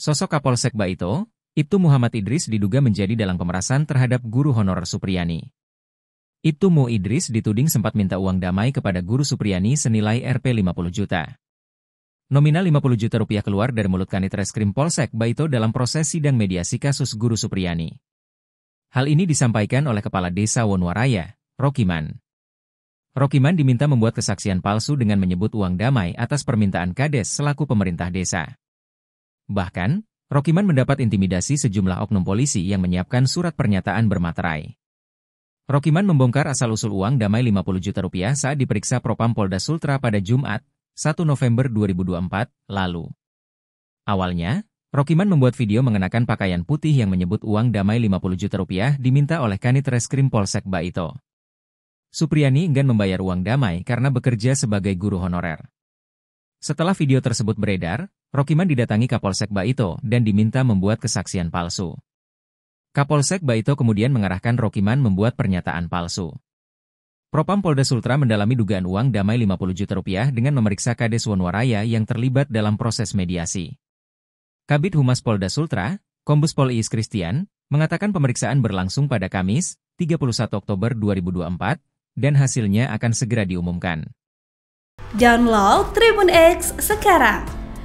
Sosok Kapolsek Baito, Ibtu Muhammad Idris diduga menjadi dalam pemerasan terhadap guru honorer Supriyani. Ibtu Mu Idris dituding sempat minta uang damai kepada guru Supriyani senilai Rp 50 juta. Nominal 50 juta rupiah keluar dari mulut kanit reskrim Polsek Baito dalam proses sidang mediasi kasus guru Supriyani. Hal ini disampaikan oleh Kepala Desa Wonwaraya, Rokiman. Rokiman diminta membuat kesaksian palsu dengan menyebut uang damai atas permintaan Kades selaku pemerintah desa. Bahkan, Rokiman mendapat intimidasi sejumlah oknum polisi yang menyiapkan surat pernyataan bermaterai. Rokiman membongkar asal-usul uang damai 50 juta rupiah saat diperiksa Propam Polda Sultra pada Jumat, 1 November 2024, lalu. Awalnya, Rokiman membuat video mengenakan pakaian putih yang menyebut uang damai 50 juta rupiah diminta oleh Kanit Reskrim Polsek Baito. Supriyani enggan membayar uang damai karena bekerja sebagai guru honorer. Setelah video tersebut beredar, Rokiman didatangi Kapolsek Baito dan diminta membuat kesaksian palsu. Kapolsek Baito kemudian mengarahkan Rokiman membuat pernyataan palsu. Propam Polda Sultra mendalami dugaan uang damai 50 juta rupiah dengan memeriksa Kades Wonwaraya yang terlibat dalam proses mediasi. Kabit Humas Polda Sultra, Kombes Pol Iis Christian, mengatakan pemeriksaan berlangsung pada Kamis, 31 Oktober 2024, dan hasilnya akan segera diumumkan. Download Tribun X sekarang